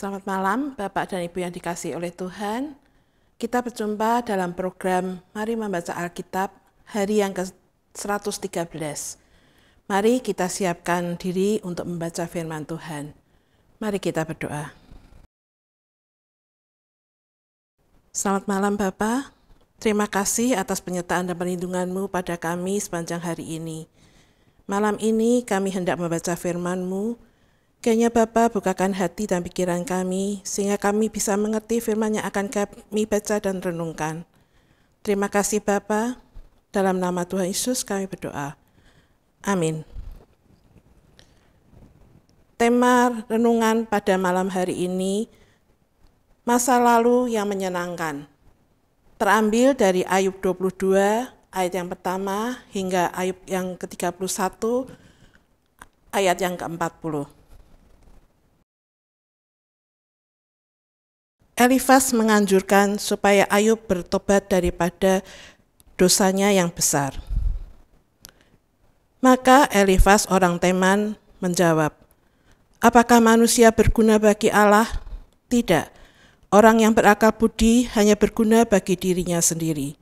Selamat malam, Bapak dan Ibu yang dikasih oleh Tuhan. Kita berjumpa dalam program Mari Membaca Alkitab hari yang ke-113. Mari kita siapkan diri untuk membaca firman Tuhan. Mari kita berdoa. Selamat malam Bapak. Terima kasih atas penyertaan dan perlindunganmu pada kami sepanjang hari ini. Malam ini kami hendak membaca firman-Mu, Kayaknya Bapak bukakan hati dan pikiran kami, sehingga kami bisa mengerti firman yang akan kami baca dan renungkan. Terima kasih Bapa. Dalam nama Tuhan Yesus kami berdoa. Amin. Tema renungan pada malam hari ini, masa lalu yang menyenangkan. Terambil dari Ayub 22, ayat yang pertama hingga Ayub yang ke-31, ayat yang ke-40. Elifas menganjurkan supaya Ayub bertobat daripada dosanya yang besar. Maka Elifas orang Teman menjawab, Apakah manusia berguna bagi Allah? Tidak. Orang yang berakal budi hanya berguna bagi dirinya sendiri.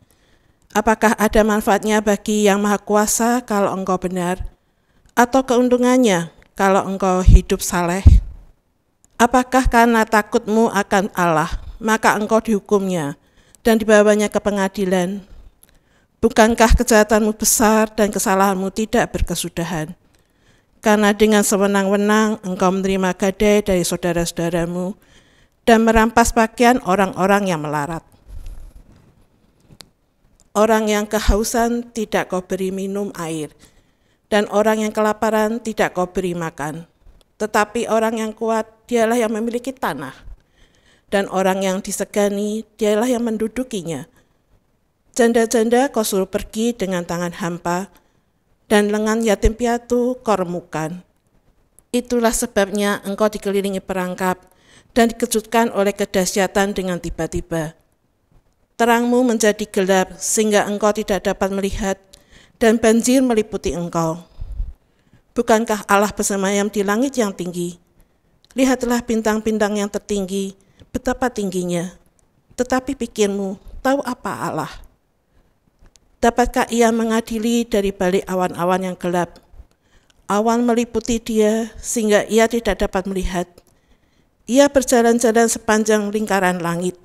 Apakah ada manfaatnya bagi yang maha kuasa kalau engkau benar? Atau keuntungannya kalau engkau hidup saleh? Apakah karena takutmu akan Allah, maka engkau dihukumnya dan dibawanya ke pengadilan? Bukankah kejahatanmu besar dan kesalahanmu tidak berkesudahan? Karena dengan sewenang-wenang engkau menerima gadai dari saudara-saudaramu dan merampas pakaian orang-orang yang melarat. Orang yang kehausan tidak kau beri minum air, dan orang yang kelaparan tidak kau beri makan.' Tetapi orang yang kuat, dialah yang memiliki tanah. Dan orang yang disegani, dialah yang mendudukinya. Janda-janda kau suruh pergi dengan tangan hampa, dan lengan yatim piatu kau remukan. Itulah sebabnya engkau dikelilingi perangkap, dan dikejutkan oleh kedahsyatan dengan tiba-tiba. Terangmu menjadi gelap, sehingga engkau tidak dapat melihat, dan banjir meliputi engkau Bukankah Allah bersemayam di langit yang tinggi? Lihatlah bintang-bintang yang tertinggi, betapa tingginya. Tetapi pikirmu, tahu apa Allah? Dapatkah ia mengadili dari balik awan-awan yang gelap? Awan meliputi dia sehingga ia tidak dapat melihat. Ia berjalan-jalan sepanjang lingkaran langit.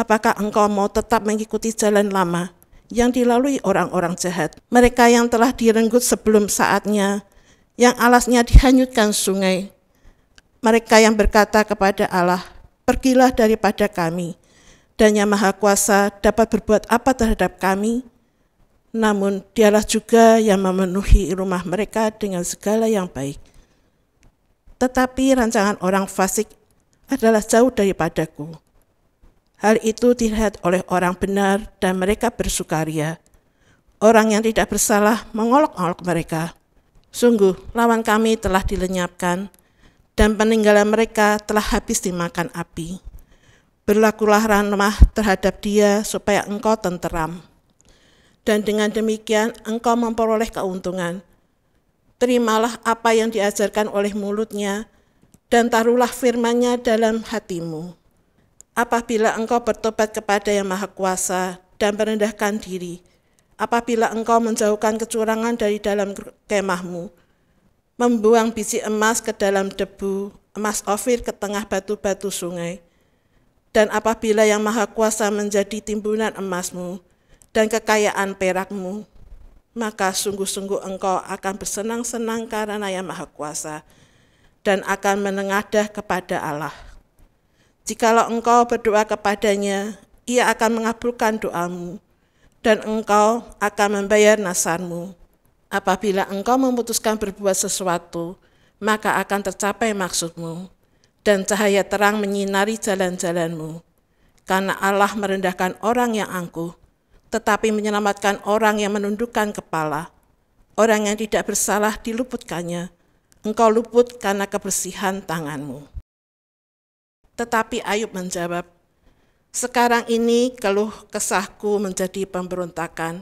Apakah engkau mau tetap mengikuti jalan lama yang dilalui orang-orang jahat? Mereka yang telah direnggut sebelum saatnya yang alasnya dihanyutkan sungai. Mereka yang berkata kepada Allah, pergilah daripada kami, dan yang maha kuasa dapat berbuat apa terhadap kami, namun dialah juga yang memenuhi rumah mereka dengan segala yang baik. Tetapi rancangan orang fasik adalah jauh daripadaku. Hal itu dilihat oleh orang benar dan mereka bersukaria. Orang yang tidak bersalah mengolok-olok mereka. Sungguh, lawan kami telah dilenyapkan, dan peninggalan mereka telah habis dimakan api. Berlakulah ramah terhadap dia supaya engkau tenteram. Dan dengan demikian engkau memperoleh keuntungan. Terimalah apa yang diajarkan oleh mulutnya, dan taruhlah firmannya dalam hatimu. Apabila engkau bertobat kepada yang Maha Kuasa dan merendahkan diri, apabila engkau menjauhkan kecurangan dari dalam kemahmu, membuang biji emas ke dalam debu, emas ofir ke tengah batu-batu sungai, dan apabila yang maha kuasa menjadi timbunan emasmu dan kekayaan perakmu, maka sungguh-sungguh engkau akan bersenang-senang karena yang maha kuasa, dan akan menengadah kepada Allah. Jikalau engkau berdoa kepadanya, ia akan mengabulkan doamu, dan engkau akan membayar nasarmu. Apabila engkau memutuskan berbuat sesuatu, maka akan tercapai maksudmu, dan cahaya terang menyinari jalan-jalanmu. Karena Allah merendahkan orang yang angkuh, tetapi menyelamatkan orang yang menundukkan kepala. Orang yang tidak bersalah diluputkannya, engkau luput karena kebersihan tanganmu. Tetapi Ayub menjawab, sekarang ini keluh kesahku menjadi pemberontakan.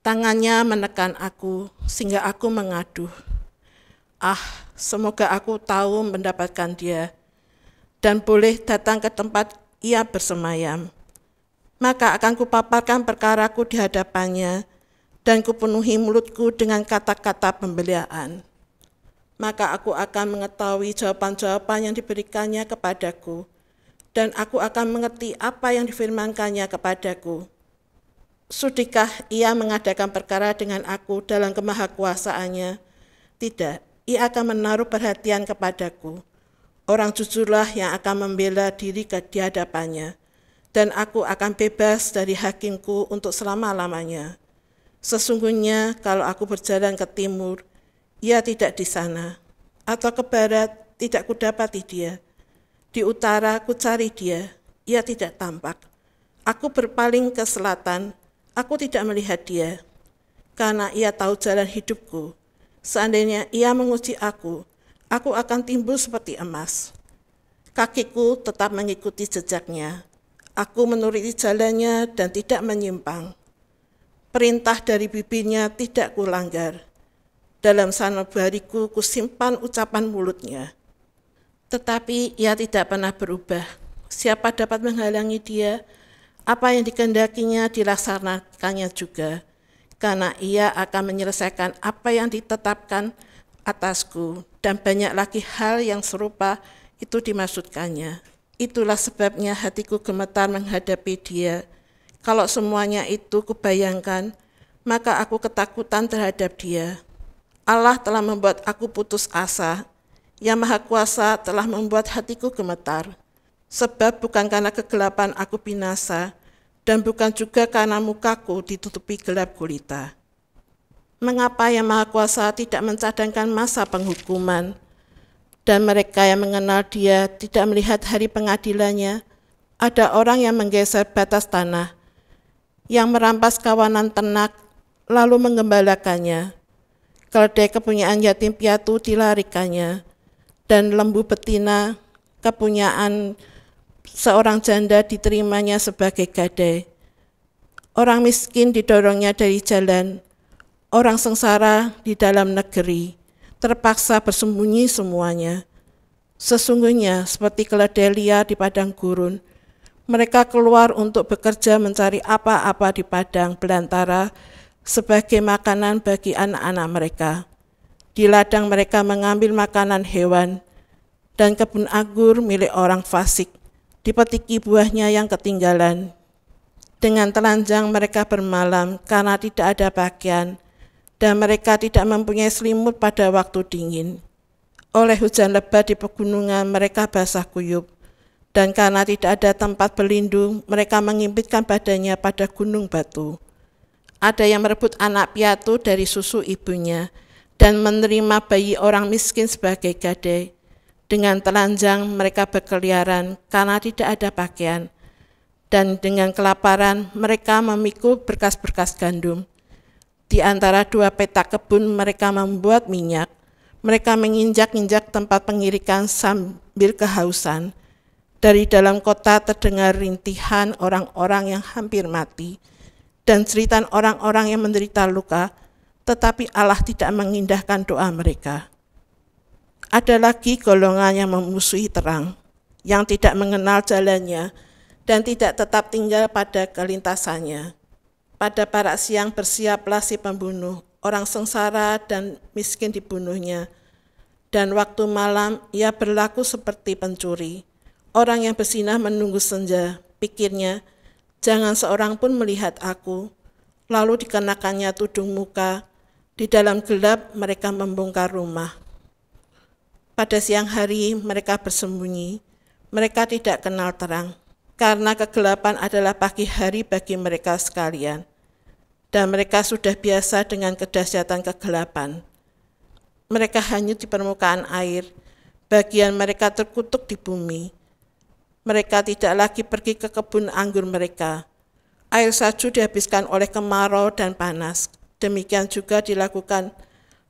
Tangannya menekan aku sehingga aku mengaduh. Ah, semoga aku tahu mendapatkan dia dan boleh datang ke tempat ia bersemayam. Maka akan kupaparkan perkaraku di hadapannya dan kupenuhi mulutku dengan kata-kata pembelaan. Maka aku akan mengetahui jawaban-jawaban yang diberikannya kepadaku dan aku akan mengerti apa yang difirmankannya kepadaku. Sudikah ia mengadakan perkara dengan aku dalam kemahakuasaannya? Tidak, ia akan menaruh perhatian kepadaku. Orang jujurlah yang akan membela diri ke dihadapannya, dan aku akan bebas dari hakimku untuk selama-lamanya. Sesungguhnya kalau aku berjalan ke timur, ia tidak di sana, atau ke barat, tidak kudapati dia.' Di utara ku cari dia, ia tidak tampak. Aku berpaling ke selatan, aku tidak melihat dia. Karena ia tahu jalan hidupku. Seandainya ia menguji aku, aku akan timbul seperti emas. Kakiku tetap mengikuti jejaknya. Aku menuruti jalannya dan tidak menyimpang. Perintah dari bibirnya tidak kulanggar. Dalam sanubariku kusimpan ucapan mulutnya. Tetapi ia tidak pernah berubah. Siapa dapat menghalangi dia? Apa yang dikendakinya dilaksanakannya juga, karena ia akan menyelesaikan apa yang ditetapkan atasku, dan banyak lagi hal yang serupa itu dimaksudkannya. Itulah sebabnya hatiku gemetar menghadapi dia. Kalau semuanya itu kubayangkan, maka aku ketakutan terhadap dia. Allah telah membuat aku putus asa, yang maha kuasa telah membuat hatiku gemetar. Sebab bukan karena kegelapan aku binasa, dan bukan juga karena mukaku ditutupi gelap gulita. Mengapa yang maha kuasa tidak mencadangkan masa penghukuman, dan mereka yang mengenal dia tidak melihat hari pengadilannya, ada orang yang menggeser batas tanah, yang merampas kawanan ternak, lalu mengembalakannya, Keledai kepunyaan yatim piatu dilarikannya, dan lembu betina kepunyaan seorang janda diterimanya sebagai gadai. Orang miskin didorongnya dari jalan, orang sengsara di dalam negeri, terpaksa bersembunyi semuanya. Sesungguhnya seperti keledai liar di padang gurun, mereka keluar untuk bekerja mencari apa-apa di padang belantara sebagai makanan bagi anak-anak mereka. Di ladang mereka mengambil makanan hewan, dan kebun anggur milik orang fasik, dipetiki buahnya yang ketinggalan. Dengan telanjang mereka bermalam karena tidak ada pakaian, dan mereka tidak mempunyai selimut pada waktu dingin. Oleh hujan lebat di pegunungan mereka basah kuyup, dan karena tidak ada tempat berlindung, mereka mengimpitkan badannya pada gunung batu. Ada yang merebut anak piatu dari susu ibunya, dan menerima bayi orang miskin sebagai gadai. Dengan telanjang mereka berkeliaran karena tidak ada pakaian, dan dengan kelaparan mereka memikul berkas-berkas gandum. Di antara dua petak kebun mereka membuat minyak, mereka menginjak-injak tempat pengirikan sambil kehausan. Dari dalam kota terdengar rintihan orang-orang yang hampir mati, dan cerita orang-orang yang menderita luka, tetapi Allah tidak mengindahkan doa mereka. Ada lagi golongan yang memusuhi terang, yang tidak mengenal jalannya, dan tidak tetap tinggal pada kelintasannya. Pada para siang bersiaplah si pembunuh, orang sengsara dan miskin dibunuhnya. Dan waktu malam ia berlaku seperti pencuri. Orang yang bersinah menunggu senja, pikirnya, jangan seorang pun melihat aku. Lalu dikenakannya tudung muka, di dalam gelap mereka membongkar rumah. Pada siang hari mereka bersembunyi. Mereka tidak kenal terang, karena kegelapan adalah pagi hari bagi mereka sekalian. Dan mereka sudah biasa dengan kedahsyatan kegelapan. Mereka hanyut di permukaan air, bagian mereka terkutuk di bumi. Mereka tidak lagi pergi ke kebun anggur mereka. Air salju dihabiskan oleh kemarau dan panas. Demikian juga dilakukan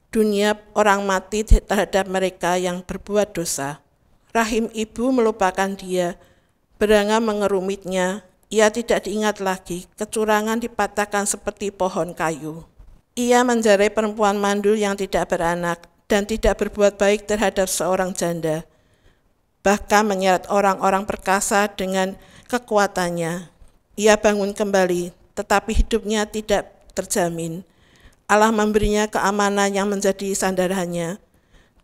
dunia orang mati terhadap mereka yang berbuat dosa. Rahim ibu melupakan dia, beranga mengerumitnya, ia tidak diingat lagi, kecurangan dipatahkan seperti pohon kayu. Ia menjarai perempuan mandul yang tidak beranak dan tidak berbuat baik terhadap seorang janda, bahkan menyeret orang-orang perkasa dengan kekuatannya. Ia bangun kembali, tetapi hidupnya tidak terjamin. Allah memberinya keamanan yang menjadi sandarannya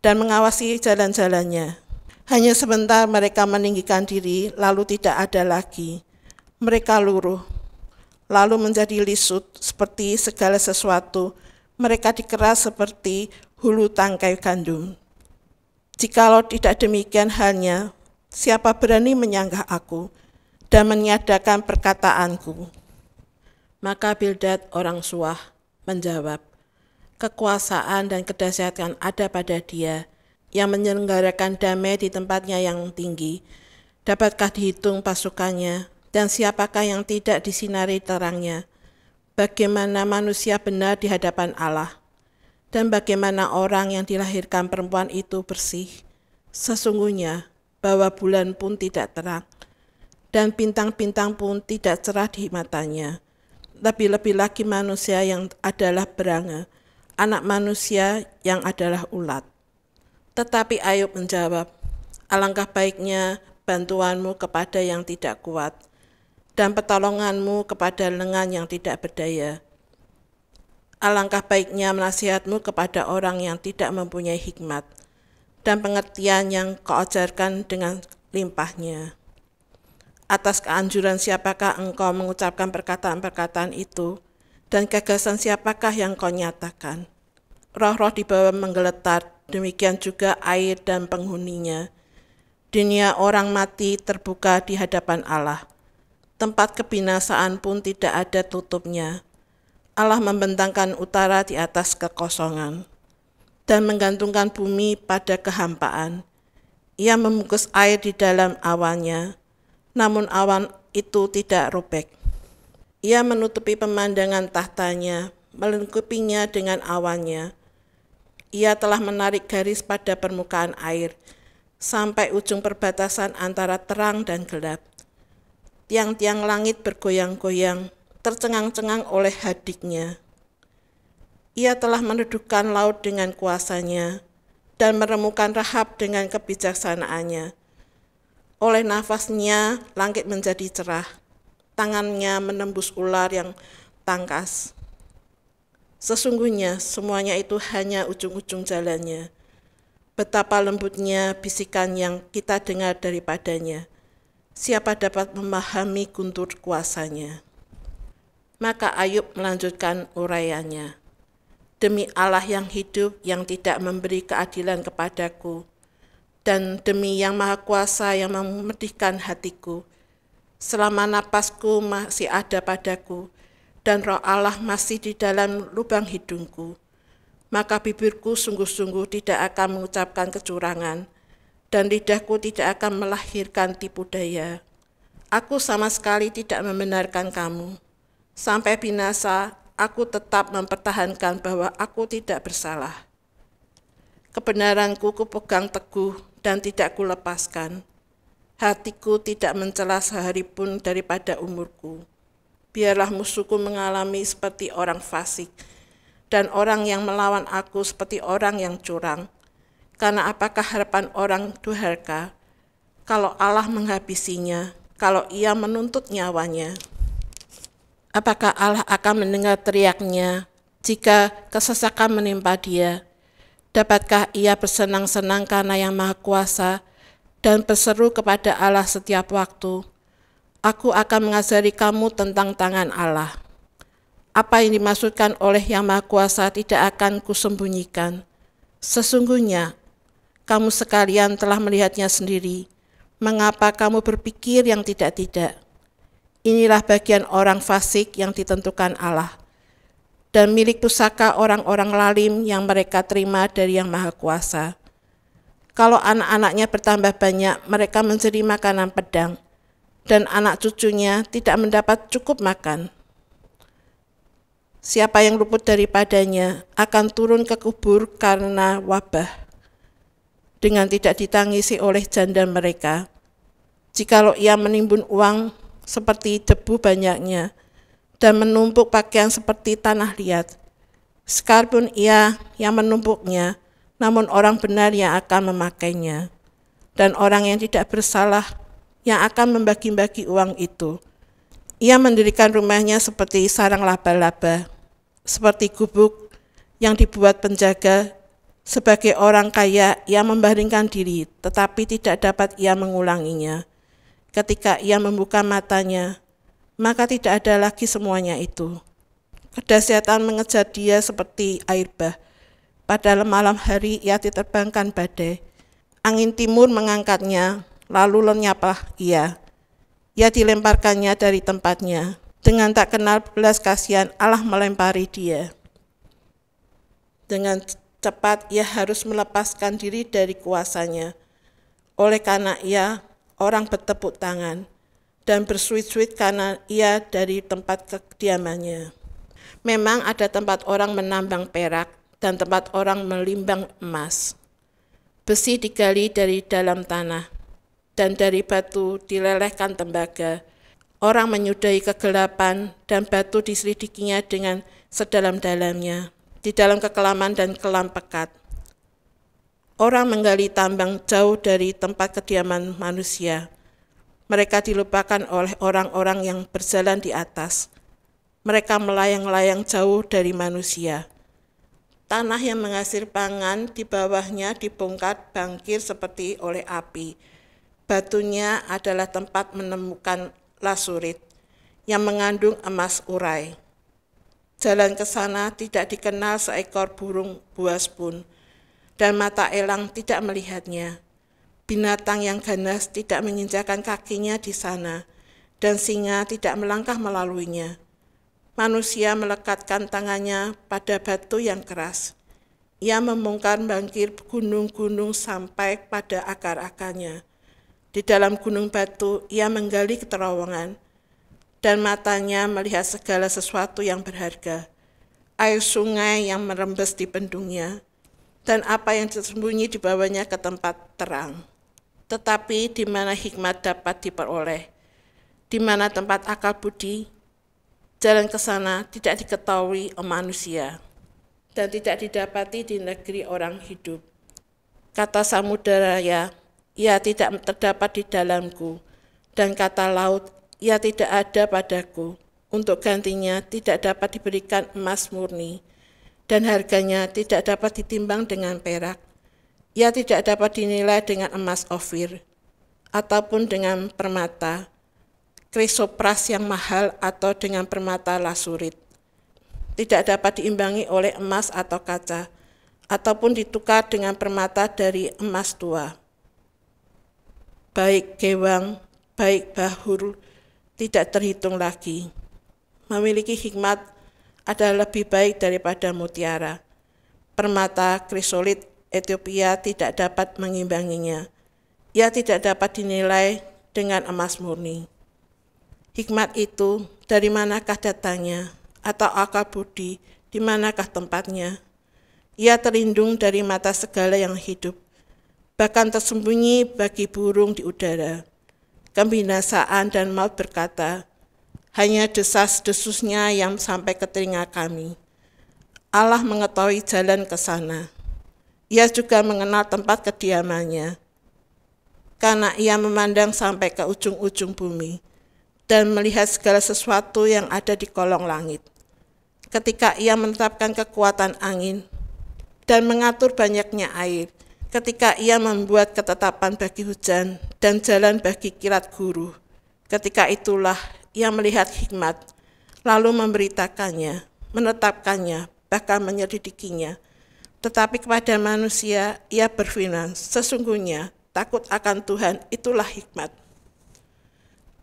dan mengawasi jalan-jalannya. Hanya sebentar mereka meninggikan diri, lalu tidak ada lagi. Mereka luruh, lalu menjadi lisut seperti segala sesuatu. Mereka dikeras seperti hulu tangkai gandum. Jikalau tidak demikian halnya, siapa berani menyanggah aku dan meniadakan perkataanku? Maka Bildad orang Suah menjawab, kekuasaan dan kedahsyatan ada pada dia, yang menyelenggarakan damai di tempatnya yang tinggi. Dapatkah dihitung pasukannya, dan siapakah yang tidak disinari terangnya? Bagaimana manusia benar di hadapan Allah, dan bagaimana orang yang dilahirkan perempuan itu bersih? Sesungguhnya, bahwa bulan pun tidak terang, dan bintang-bintang pun tidak cerah di matanya lebih-lebih lagi manusia yang adalah beranga, anak manusia yang adalah ulat. Tetapi Ayub menjawab, alangkah baiknya bantuanmu kepada yang tidak kuat, dan pertolonganmu kepada lengan yang tidak berdaya. Alangkah baiknya menasihatmu kepada orang yang tidak mempunyai hikmat, dan pengertian yang kau ajarkan dengan limpahnya atas keanjuran siapakah engkau mengucapkan perkataan-perkataan itu, dan gagasan siapakah yang kau nyatakan. Roh-roh di bawah menggeletar, demikian juga air dan penghuninya. Dunia orang mati terbuka di hadapan Allah. Tempat kebinasaan pun tidak ada tutupnya. Allah membentangkan utara di atas kekosongan dan menggantungkan bumi pada kehampaan. Ia memukus air di dalam awannya, namun awan itu tidak robek. Ia menutupi pemandangan tahtanya, melingkupinya dengan awannya. Ia telah menarik garis pada permukaan air, sampai ujung perbatasan antara terang dan gelap. Tiang-tiang langit bergoyang-goyang, tercengang-cengang oleh hadiknya. Ia telah meneduhkan laut dengan kuasanya, dan meremukan rahab dengan kebijaksanaannya. Oleh nafasnya, langit menjadi cerah. Tangannya menembus ular yang tangkas. Sesungguhnya, semuanya itu hanya ujung-ujung jalannya. Betapa lembutnya bisikan yang kita dengar daripadanya. Siapa dapat memahami guntur kuasanya? Maka Ayub melanjutkan uraiannya. Demi Allah yang hidup, yang tidak memberi keadilan kepadaku, dan demi Yang Maha Kuasa yang memedihkan hatiku. Selama napasku masih ada padaku, dan roh Allah masih di dalam lubang hidungku, maka bibirku sungguh-sungguh tidak akan mengucapkan kecurangan, dan lidahku tidak akan melahirkan tipu daya. Aku sama sekali tidak membenarkan kamu. Sampai binasa, aku tetap mempertahankan bahwa aku tidak bersalah kebenaranku kupegang teguh dan tidak kulepaskan. Hatiku tidak mencela sehari pun daripada umurku. Biarlah musuhku mengalami seperti orang fasik, dan orang yang melawan aku seperti orang yang curang. Karena apakah harapan orang duharka, kalau Allah menghabisinya, kalau ia menuntut nyawanya? Apakah Allah akan mendengar teriaknya jika kesesakan menimpa dia? Dapatkah ia bersenang-senang karena Yang Maha Kuasa dan berseru kepada Allah setiap waktu? Aku akan mengajari kamu tentang tangan Allah. Apa yang dimaksudkan oleh Yang Maha Kuasa tidak akan kusembunyikan. Sesungguhnya, kamu sekalian telah melihatnya sendiri. Mengapa kamu berpikir yang tidak-tidak? Inilah bagian orang fasik yang ditentukan Allah dan milik pusaka orang-orang lalim yang mereka terima dari Yang Maha Kuasa. Kalau anak-anaknya bertambah banyak, mereka menjadi makanan pedang, dan anak cucunya tidak mendapat cukup makan. Siapa yang luput daripadanya akan turun ke kubur karena wabah, dengan tidak ditangisi oleh janda mereka. Jikalau ia menimbun uang seperti debu banyaknya, dan menumpuk pakaian seperti tanah liat. Sekalipun ia yang menumpuknya, namun orang benar yang akan memakainya. Dan orang yang tidak bersalah yang akan membagi-bagi uang itu. Ia mendirikan rumahnya seperti sarang laba-laba, seperti gubuk yang dibuat penjaga sebagai orang kaya, ia membaringkan diri, tetapi tidak dapat ia mengulanginya. Ketika ia membuka matanya, maka tidak ada lagi semuanya itu. Kedahsyatan mengejar dia seperti air bah. Pada malam hari ia diterbangkan badai. Angin timur mengangkatnya, lalu lenyaplah ia. Ia dilemparkannya dari tempatnya. Dengan tak kenal belas kasihan, Allah melempari dia. Dengan cepat ia harus melepaskan diri dari kuasanya. Oleh karena ia, orang bertepuk tangan dan bersuit-suit karena ia dari tempat kediamannya. Memang ada tempat orang menambang perak dan tempat orang melimbang emas. Besi digali dari dalam tanah, dan dari batu dilelehkan tembaga. Orang menyudahi kegelapan, dan batu diselidikinya dengan sedalam-dalamnya, di dalam kekelaman dan kelam pekat. Orang menggali tambang jauh dari tempat kediaman manusia, mereka dilupakan oleh orang-orang yang berjalan di atas. Mereka melayang-layang jauh dari manusia. Tanah yang menghasil pangan di bawahnya dibongkar bangkir seperti oleh api. Batunya adalah tempat menemukan lasurit yang mengandung emas urai. Jalan ke sana tidak dikenal seekor burung buas pun, dan mata elang tidak melihatnya Binatang yang ganas tidak menginjakan kakinya di sana, dan singa tidak melangkah melaluinya. Manusia melekatkan tangannya pada batu yang keras. Ia membongkar bangkir gunung-gunung sampai pada akar-akarnya. Di dalam gunung batu, ia menggali keterowongan, dan matanya melihat segala sesuatu yang berharga. Air sungai yang merembes di pendungnya, dan apa yang tersembunyi di bawahnya ke tempat terang tetapi di mana hikmat dapat diperoleh, di mana tempat akal budi, jalan ke sana tidak diketahui oleh manusia, dan tidak didapati di negeri orang hidup. Kata ya, ia tidak terdapat di dalamku, dan kata laut, ia tidak ada padaku. Untuk gantinya tidak dapat diberikan emas murni, dan harganya tidak dapat ditimbang dengan perak ia tidak dapat dinilai dengan emas ofir ataupun dengan permata krisopras yang mahal atau dengan permata lasurit. Tidak dapat diimbangi oleh emas atau kaca ataupun ditukar dengan permata dari emas tua. Baik gewang, baik bahur, tidak terhitung lagi. Memiliki hikmat adalah lebih baik daripada mutiara, permata krisolit Ethiopia tidak dapat mengimbanginya. Ia tidak dapat dinilai dengan emas murni. Hikmat itu dari manakah datangnya, atau akal budi di manakah tempatnya? Ia terlindung dari mata segala yang hidup, bahkan tersembunyi bagi burung di udara. Kebinasaan dan maut berkata, hanya desas-desusnya yang sampai ke telinga kami. Allah mengetahui jalan ke sana. Ia juga mengenal tempat kediamannya, karena ia memandang sampai ke ujung-ujung bumi dan melihat segala sesuatu yang ada di kolong langit. Ketika ia menetapkan kekuatan angin dan mengatur banyaknya air, ketika ia membuat ketetapan bagi hujan dan jalan bagi kilat guru, ketika itulah ia melihat hikmat, lalu memberitakannya, menetapkannya, bahkan menyelidikinya, tetapi kepada manusia ia berfirman, sesungguhnya takut akan Tuhan itulah hikmat.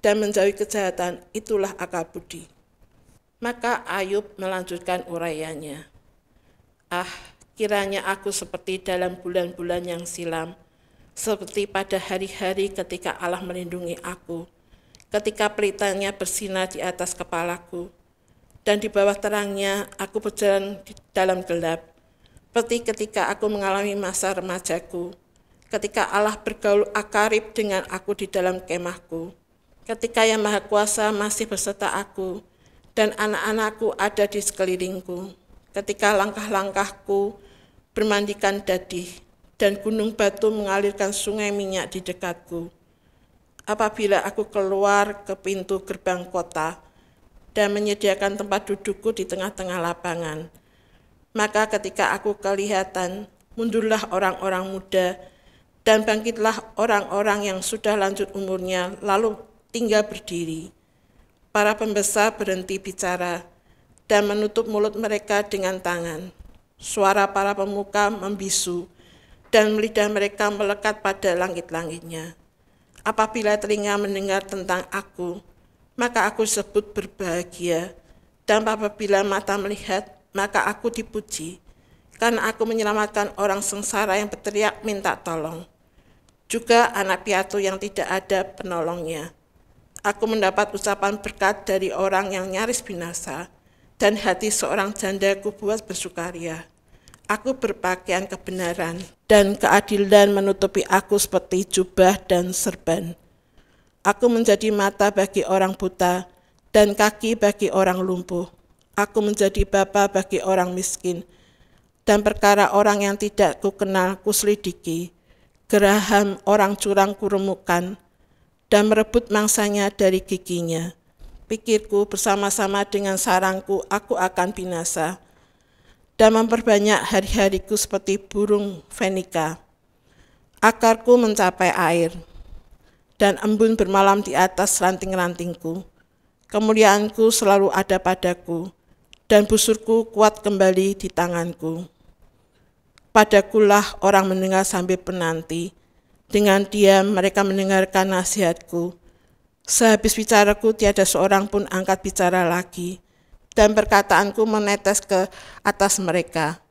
Dan menjauhi kejahatan itulah akal budi. Maka Ayub melanjutkan uraiannya. Ah, kiranya aku seperti dalam bulan-bulan yang silam, seperti pada hari-hari ketika Allah melindungi aku, ketika pelitanya bersinar di atas kepalaku, dan di bawah terangnya aku berjalan di dalam gelap, seperti ketika aku mengalami masa remajaku, ketika Allah bergaul akarib dengan aku di dalam kemahku, ketika Yang Maha Kuasa masih berserta aku, dan anak-anakku ada di sekelilingku, ketika langkah-langkahku bermandikan dadih, dan gunung batu mengalirkan sungai minyak di dekatku. Apabila aku keluar ke pintu gerbang kota dan menyediakan tempat dudukku di tengah-tengah lapangan, maka ketika aku kelihatan, mundurlah orang-orang muda, dan bangkitlah orang-orang yang sudah lanjut umurnya, lalu tinggal berdiri. Para pembesar berhenti bicara dan menutup mulut mereka dengan tangan. Suara para pemuka membisu, dan lidah mereka melekat pada langit-langitnya. Apabila telinga mendengar tentang aku, maka aku sebut berbahagia, dan apabila mata melihat, maka aku dipuji, karena aku menyelamatkan orang sengsara yang berteriak minta tolong. Juga anak piatu yang tidak ada penolongnya. Aku mendapat ucapan berkat dari orang yang nyaris binasa, dan hati seorang janda ku buat bersukaria. Aku berpakaian kebenaran, dan keadilan menutupi aku seperti jubah dan serban. Aku menjadi mata bagi orang buta, dan kaki bagi orang lumpuh Aku menjadi bapa bagi orang miskin, dan perkara orang yang tidak kukenal kuselidiki. Geraham orang curang kuremukan, dan merebut mangsanya dari giginya. Pikirku bersama-sama dengan sarangku, aku akan binasa, dan memperbanyak hari-hariku seperti burung fenika. Akarku mencapai air, dan embun bermalam di atas ranting-rantingku. Kemuliaanku selalu ada padaku, dan busurku kuat kembali di tanganku. Padakulah orang mendengar sambil penanti, dengan diam mereka mendengarkan nasihatku. Sehabis bicaraku tiada seorang pun angkat bicara lagi, dan perkataanku menetes ke atas mereka.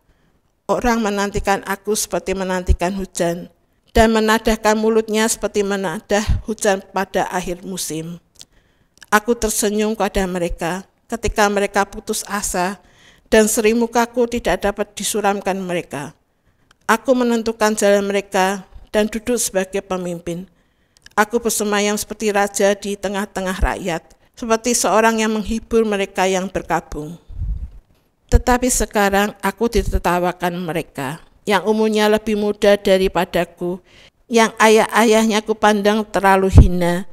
Orang menantikan aku seperti menantikan hujan, dan menadahkan mulutnya seperti menadah hujan pada akhir musim. Aku tersenyum kepada mereka, ketika mereka putus asa dan seri mukaku tidak dapat disuramkan mereka. Aku menentukan jalan mereka dan duduk sebagai pemimpin. Aku bersemayam seperti raja di tengah-tengah rakyat, seperti seorang yang menghibur mereka yang berkabung. Tetapi sekarang aku ditertawakan mereka, yang umumnya lebih muda daripadaku, yang ayah-ayahnya kupandang terlalu hina,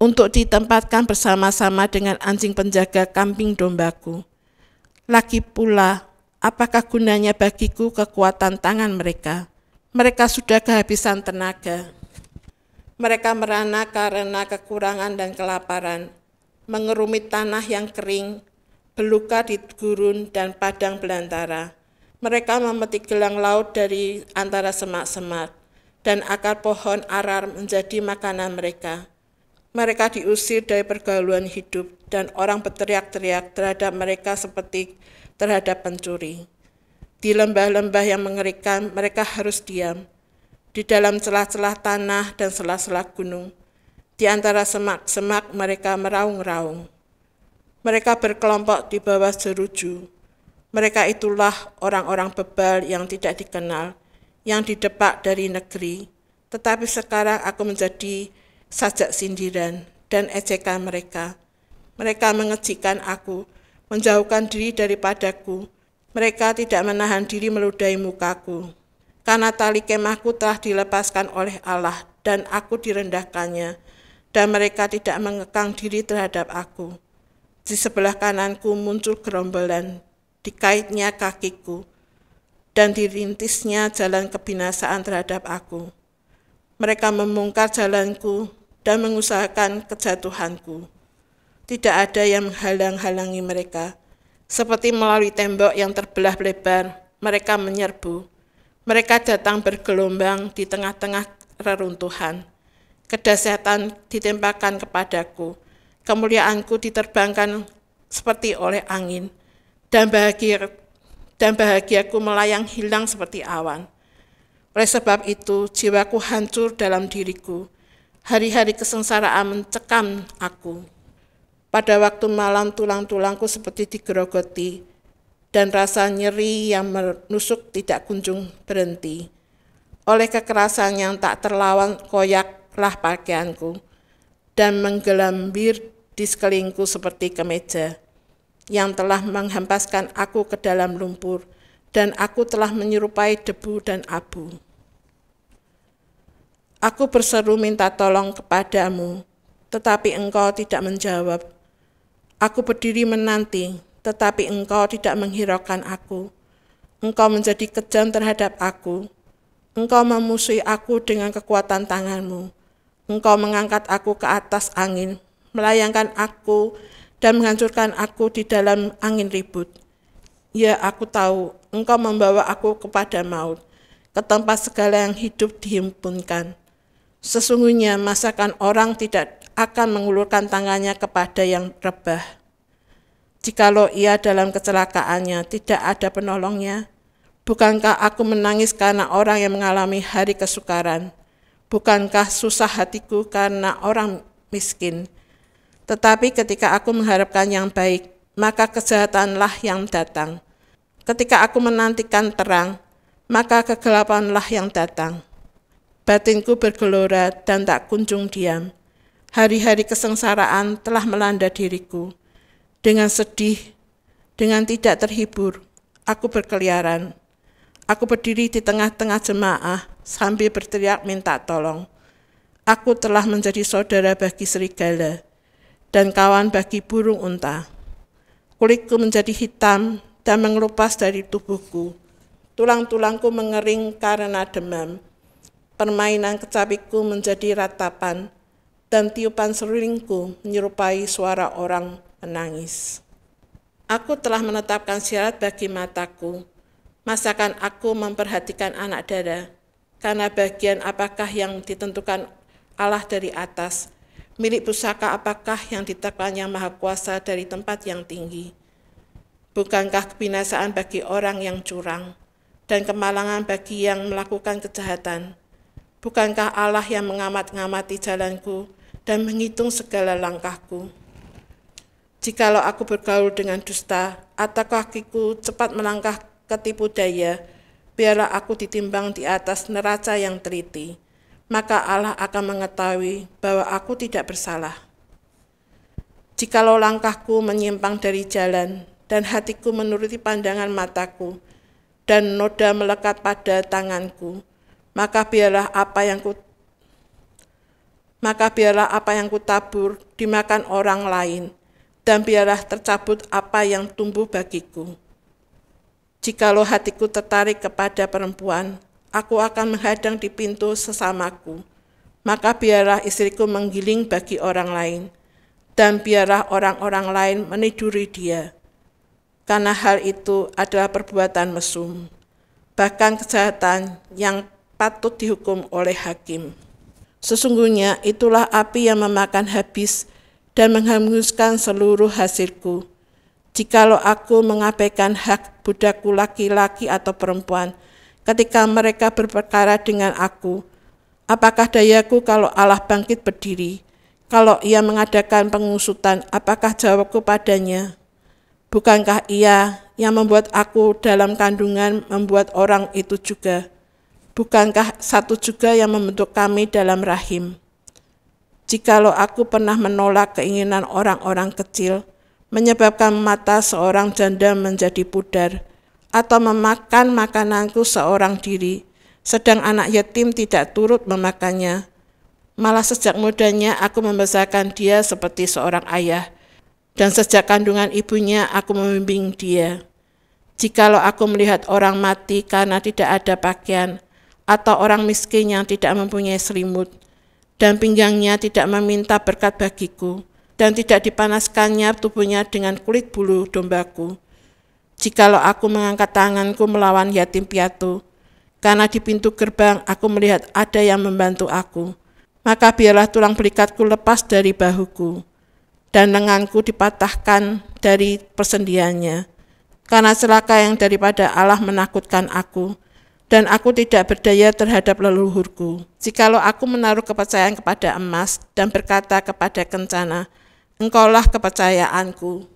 untuk ditempatkan bersama-sama dengan anjing penjaga kambing dombaku. Lagi pula, apakah gunanya bagiku kekuatan tangan mereka? Mereka sudah kehabisan tenaga. Mereka merana karena kekurangan dan kelaparan, mengerumit tanah yang kering, beluka di gurun dan padang belantara. Mereka memetik gelang laut dari antara semak-semak, dan akar pohon arar menjadi makanan mereka. Mereka diusir dari pergaulan hidup dan orang berteriak-teriak terhadap mereka seperti terhadap pencuri. Di lembah-lembah yang mengerikan, mereka harus diam. Di dalam celah-celah tanah dan celah-celah gunung, di antara semak-semak mereka meraung-raung. Mereka berkelompok di bawah jeruju. Mereka itulah orang-orang bebal yang tidak dikenal, yang didepak dari negeri. Tetapi sekarang aku menjadi sajak sindiran, dan ejekan mereka. Mereka mengejikan aku, menjauhkan diri daripadaku. Mereka tidak menahan diri meludahi mukaku. Karena tali kemahku telah dilepaskan oleh Allah, dan aku direndahkannya, dan mereka tidak mengekang diri terhadap aku. Di sebelah kananku muncul gerombolan, dikaitnya kakiku, dan dirintisnya jalan kebinasaan terhadap aku. Mereka memungkar jalanku, dan mengusahakan kejatuhanku. Tidak ada yang menghalang-halangi mereka. Seperti melalui tembok yang terbelah lebar, mereka menyerbu. Mereka datang bergelombang di tengah-tengah reruntuhan. Kedasatan ditembakkan kepadaku. Kemuliaanku diterbangkan seperti oleh angin. Dan bahagia dan bahagiaku melayang hilang seperti awan. Oleh sebab itu, jiwaku hancur dalam diriku Hari-hari kesengsaraan mencekam aku. Pada waktu malam tulang-tulangku seperti digerogoti, dan rasa nyeri yang menusuk tidak kunjung berhenti. Oleh kekerasan yang tak terlawan koyaklah pakaianku, dan menggelambir di sekelingku seperti kemeja, yang telah menghempaskan aku ke dalam lumpur, dan aku telah menyerupai debu dan abu. Aku berseru minta tolong kepadamu, tetapi engkau tidak menjawab. Aku berdiri menanti, tetapi engkau tidak menghiraukan aku. Engkau menjadi kejam terhadap aku. Engkau memusuhi aku dengan kekuatan tanganmu. Engkau mengangkat aku ke atas angin, melayangkan aku dan menghancurkan aku di dalam angin ribut. Ya, aku tahu engkau membawa aku kepada maut, ke tempat segala yang hidup dihimpunkan. Sesungguhnya masakan orang tidak akan mengulurkan tangannya kepada yang rebah. Jikalau ia dalam kecelakaannya tidak ada penolongnya, bukankah aku menangis karena orang yang mengalami hari kesukaran? Bukankah susah hatiku karena orang miskin? Tetapi ketika aku mengharapkan yang baik, maka kejahatanlah yang datang. Ketika aku menantikan terang, maka kegelapanlah yang datang. Batinku bergelora dan tak kunjung diam. Hari-hari kesengsaraan telah melanda diriku. Dengan sedih, dengan tidak terhibur, aku berkeliaran. Aku berdiri di tengah-tengah jemaah sambil berteriak minta tolong. Aku telah menjadi saudara bagi serigala dan kawan bagi burung unta. Kulitku menjadi hitam dan mengelupas dari tubuhku. Tulang-tulangku mengering karena demam Permainan kecapiku menjadi ratapan, dan tiupan serulingku menyerupai suara orang menangis. Aku telah menetapkan syarat bagi mataku, masakan aku memperhatikan anak dada, karena bagian apakah yang ditentukan Allah dari atas, milik pusaka apakah yang ditetapkan yang maha kuasa dari tempat yang tinggi. Bukankah kebinasaan bagi orang yang curang, dan kemalangan bagi yang melakukan kejahatan, Bukankah Allah yang mengamat-ngamati jalanku dan menghitung segala langkahku? Jikalau aku bergaul dengan dusta, atau kakiku cepat melangkah ke tipu daya, biarlah aku ditimbang di atas neraca yang teliti. Maka Allah akan mengetahui bahwa aku tidak bersalah. Jikalau langkahku menyimpang dari jalan, dan hatiku menuruti pandangan mataku, dan noda melekat pada tanganku, maka biarlah apa yang ku maka biarlah apa yang kutabur dimakan orang lain, dan biarlah tercabut apa yang tumbuh bagiku. Jikalau hatiku tertarik kepada perempuan, aku akan menghadang di pintu sesamaku, maka biarlah istriku menggiling bagi orang lain, dan biarlah orang-orang lain meniduri dia. Karena hal itu adalah perbuatan mesum, bahkan kejahatan yang patut dihukum oleh hakim. Sesungguhnya itulah api yang memakan habis dan menghanguskan seluruh hasilku. Jikalau aku mengabaikan hak budakku laki-laki atau perempuan, ketika mereka berperkara dengan aku, apakah dayaku kalau Allah bangkit berdiri? Kalau ia mengadakan pengusutan, apakah jawabku padanya? Bukankah ia yang membuat aku dalam kandungan membuat orang itu juga?' Bukankah satu juga yang membentuk kami dalam rahim? Jikalau aku pernah menolak keinginan orang-orang kecil, menyebabkan mata seorang janda menjadi pudar, atau memakan makananku seorang diri, sedang anak yatim tidak turut memakannya. Malah sejak mudanya aku membesarkan dia seperti seorang ayah, dan sejak kandungan ibunya aku membimbing dia. Jikalau aku melihat orang mati karena tidak ada pakaian, atau orang miskin yang tidak mempunyai selimut, dan pinggangnya tidak meminta berkat bagiku, dan tidak dipanaskannya tubuhnya dengan kulit bulu dombaku. Jikalau aku mengangkat tanganku melawan yatim piatu, karena di pintu gerbang aku melihat ada yang membantu aku, maka biarlah tulang belikatku lepas dari bahuku, dan lenganku dipatahkan dari persendiannya. Karena celaka yang daripada Allah menakutkan aku, dan aku tidak berdaya terhadap leluhurku. Jikalau aku menaruh kepercayaan kepada emas dan berkata kepada kencana, Engkaulah kepercayaanku.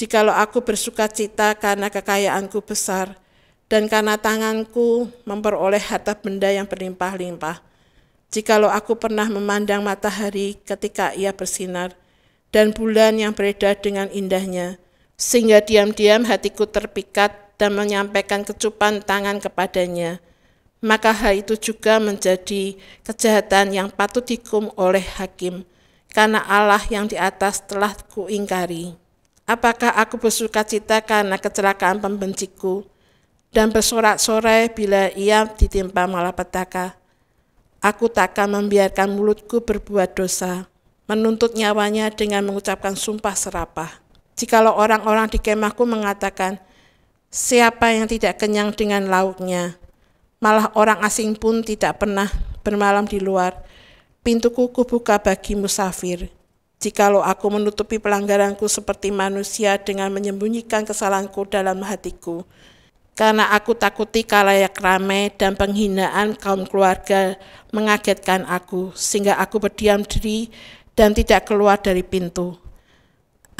Jikalau aku bersuka cita karena kekayaanku besar, dan karena tanganku memperoleh harta benda yang berlimpah-limpah, jikalau aku pernah memandang matahari ketika ia bersinar, dan bulan yang beredar dengan indahnya, sehingga diam-diam hatiku terpikat dan menyampaikan kecupan tangan kepadanya, maka hal itu juga menjadi kejahatan yang patut dihukum oleh hakim, karena Allah yang di atas telah kuingkari. Apakah aku bersuka cita karena kecelakaan pembenciku, dan bersorak-sorai bila ia ditimpa malapetaka? Aku takkan membiarkan mulutku berbuat dosa, menuntut nyawanya dengan mengucapkan sumpah serapah. Jikalau orang-orang di kemahku mengatakan, Siapa yang tidak kenyang dengan lauknya? Malah orang asing pun tidak pernah bermalam di luar. Pintuku kubuka bagi musafir. Jikalau aku menutupi pelanggaranku seperti manusia dengan menyembunyikan kesalahanku dalam hatiku, karena aku takuti kalayak ramai dan penghinaan kaum keluarga mengagetkan aku, sehingga aku berdiam diri dan tidak keluar dari pintu.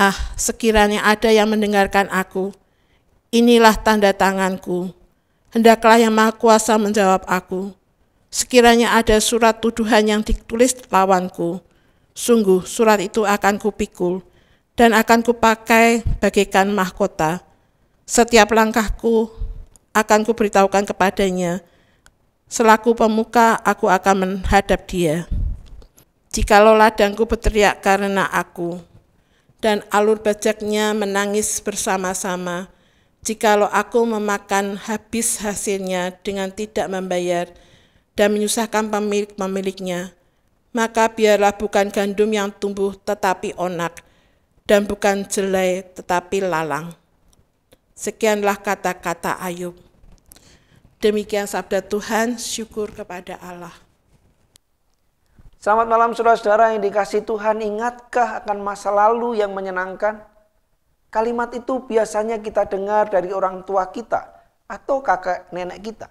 Ah, sekiranya ada yang mendengarkan aku, inilah tanda tanganku. Hendaklah yang maha kuasa menjawab aku. Sekiranya ada surat tuduhan yang ditulis lawanku, sungguh surat itu akan kupikul dan akan kupakai bagaikan mahkota. Setiap langkahku akan kuberitahukan kepadanya. Selaku pemuka, aku akan menghadap dia. Jikalau ladangku berteriak karena aku, dan alur bajaknya menangis bersama-sama, Jikalau aku memakan habis hasilnya dengan tidak membayar dan menyusahkan pemilik-pemiliknya, maka biarlah bukan gandum yang tumbuh tetapi onak, dan bukan jelai tetapi lalang. Sekianlah kata-kata Ayub. Demikian sabda Tuhan, syukur kepada Allah. Selamat malam saudara-saudara yang dikasih Tuhan, ingatkah akan masa lalu yang menyenangkan? Kalimat itu biasanya kita dengar dari orang tua kita atau kakek nenek kita.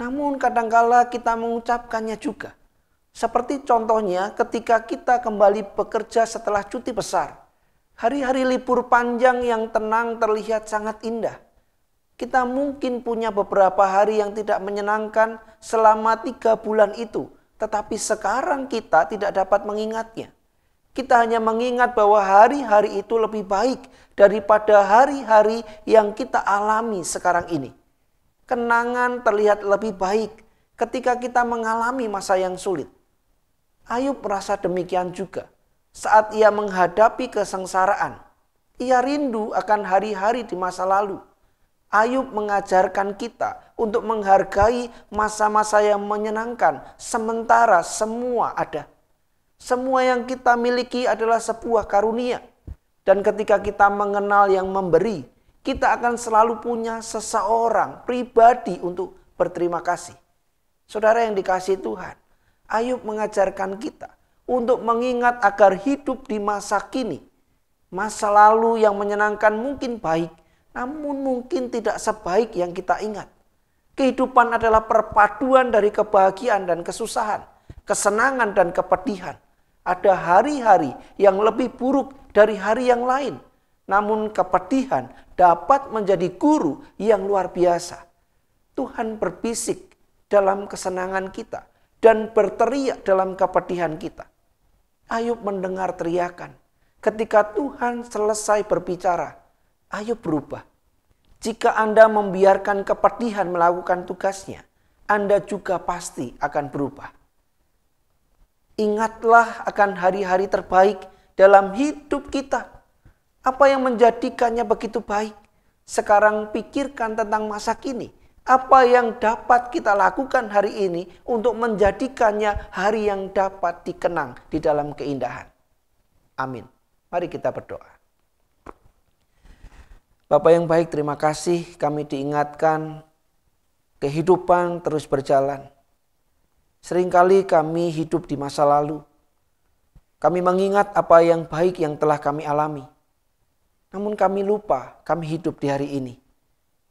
Namun kadangkala kita mengucapkannya juga. Seperti contohnya ketika kita kembali bekerja setelah cuti besar. Hari-hari libur panjang yang tenang terlihat sangat indah. Kita mungkin punya beberapa hari yang tidak menyenangkan selama tiga bulan itu. Tetapi sekarang kita tidak dapat mengingatnya. Kita hanya mengingat bahwa hari-hari itu lebih baik daripada hari-hari yang kita alami sekarang ini. Kenangan terlihat lebih baik ketika kita mengalami masa yang sulit. Ayub merasa demikian juga saat ia menghadapi kesengsaraan. Ia rindu akan hari-hari di masa lalu. Ayub mengajarkan kita untuk menghargai masa-masa yang menyenangkan, sementara semua ada. Semua yang kita miliki adalah sebuah karunia. Dan ketika kita mengenal yang memberi, kita akan selalu punya seseorang pribadi untuk berterima kasih. Saudara yang dikasih Tuhan, Ayub mengajarkan kita untuk mengingat agar hidup di masa kini. Masa lalu yang menyenangkan mungkin baik, namun mungkin tidak sebaik yang kita ingat. Kehidupan adalah perpaduan dari kebahagiaan dan kesusahan, kesenangan dan kepedihan. Ada hari-hari yang lebih buruk dari hari yang lain. Namun kepedihan dapat menjadi guru yang luar biasa. Tuhan berbisik dalam kesenangan kita dan berteriak dalam kepedihan kita. Ayub mendengar teriakan. Ketika Tuhan selesai berbicara, Ayub berubah. Jika Anda membiarkan kepedihan melakukan tugasnya, Anda juga pasti akan berubah. Ingatlah akan hari-hari terbaik dalam hidup kita. Apa yang menjadikannya begitu baik? Sekarang pikirkan tentang masa kini. Apa yang dapat kita lakukan hari ini untuk menjadikannya hari yang dapat dikenang di dalam keindahan. Amin. Mari kita berdoa. Bapak yang baik, terima kasih kami diingatkan kehidupan terus berjalan. Seringkali kami hidup di masa lalu. Kami mengingat apa yang baik yang telah kami alami. Namun kami lupa kami hidup di hari ini.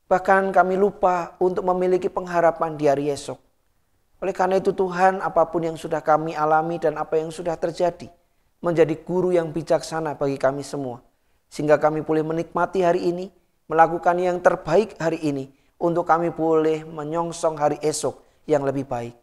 Bahkan kami lupa untuk memiliki pengharapan di hari esok. Oleh karena itu Tuhan apapun yang sudah kami alami dan apa yang sudah terjadi menjadi guru yang bijaksana bagi kami semua. Sehingga kami boleh menikmati hari ini, melakukan yang terbaik hari ini untuk kami boleh menyongsong hari esok yang lebih baik.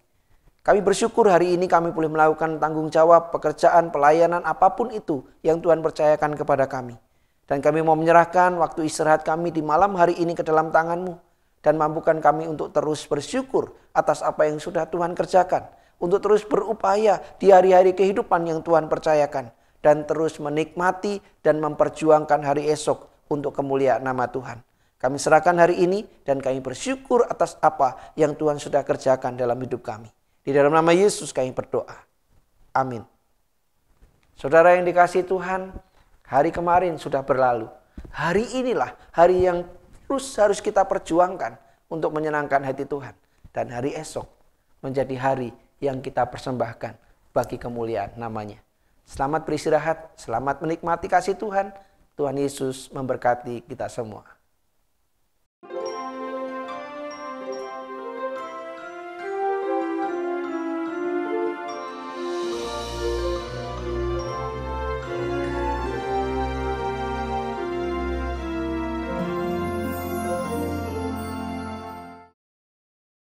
Kami bersyukur hari ini kami boleh melakukan tanggung jawab, pekerjaan, pelayanan, apapun itu yang Tuhan percayakan kepada kami. Dan kami mau menyerahkan waktu istirahat kami di malam hari ini ke dalam tanganmu. Dan mampukan kami untuk terus bersyukur atas apa yang sudah Tuhan kerjakan. Untuk terus berupaya di hari-hari kehidupan yang Tuhan percayakan. Dan terus menikmati dan memperjuangkan hari esok untuk kemuliaan nama Tuhan. Kami serahkan hari ini dan kami bersyukur atas apa yang Tuhan sudah kerjakan dalam hidup kami. Di dalam nama Yesus kami berdoa. Amin. Saudara yang dikasih Tuhan, hari kemarin sudah berlalu. Hari inilah hari yang terus harus kita perjuangkan untuk menyenangkan hati Tuhan. Dan hari esok menjadi hari yang kita persembahkan bagi kemuliaan namanya. Selamat beristirahat, selamat menikmati kasih Tuhan. Tuhan Yesus memberkati kita semua.